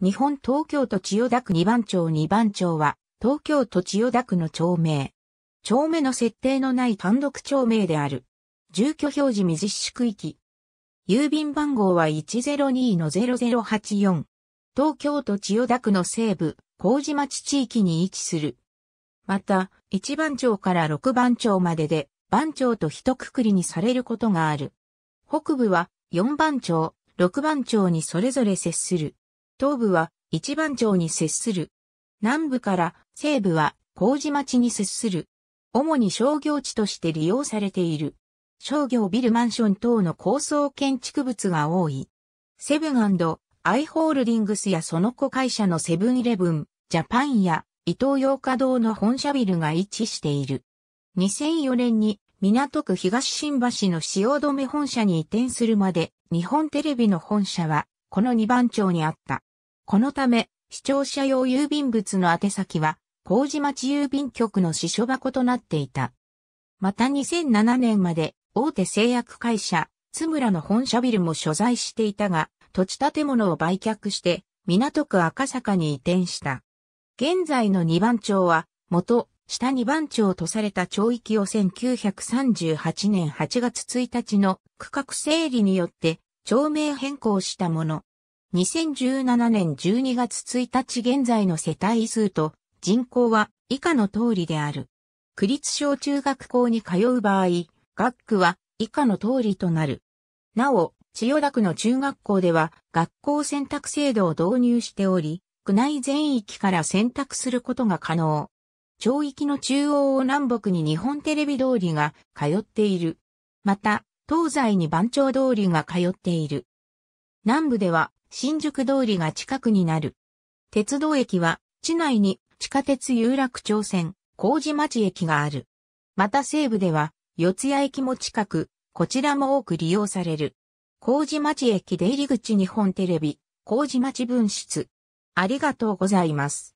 日本東京都千代田区二番町二番町は、東京都千代田区の町名。町名の設定のない単独町名である。住居表示未実施区域。郵便番号は102-0084。東京都千代田区の西部、麹町地域に位置する。また、一番町から六番町までで、番町と一括りにされることがある。北部は四番町、六番町にそれぞれ接する。東部は一番町に接する。南部から西部は麹町に接する。主に商業地として利用されている。商業ビルマンション等の高層建築物が多い。セブンアイ・ホールディングスやその子会社のセブンイレブン、ジャパンや伊東洋華堂の本社ビルが位置している。2004年に港区東新橋の止め本社に移転するまで日本テレビの本社はこの2番町にあった。このため、視聴者用郵便物の宛先は、麹町郵便局の支所箱となっていた。また2007年まで、大手製薬会社、津村の本社ビルも所在していたが、土地建物を売却して、港区赤坂に移転した。現在の二番町は、元、下二番町とされた町域を1938年8月1日の区画整理によって、町名変更したもの。2017年12月1日現在の世帯数と人口は以下の通りである。区立小中学校に通う場合、学区は以下の通りとなる。なお、千代田区の中学校では学校選択制度を導入しており、区内全域から選択することが可能。町域の中央を南北に日本テレビ通りが通っている。また、東西に番町通りが通っている。南部では新宿通りが近くになる。鉄道駅は、地内に地下鉄有楽町線、麹町駅がある。また西部では、四谷駅も近く、こちらも多く利用される。麹町駅出入り口日本テレビ、麹町分室。ありがとうございます。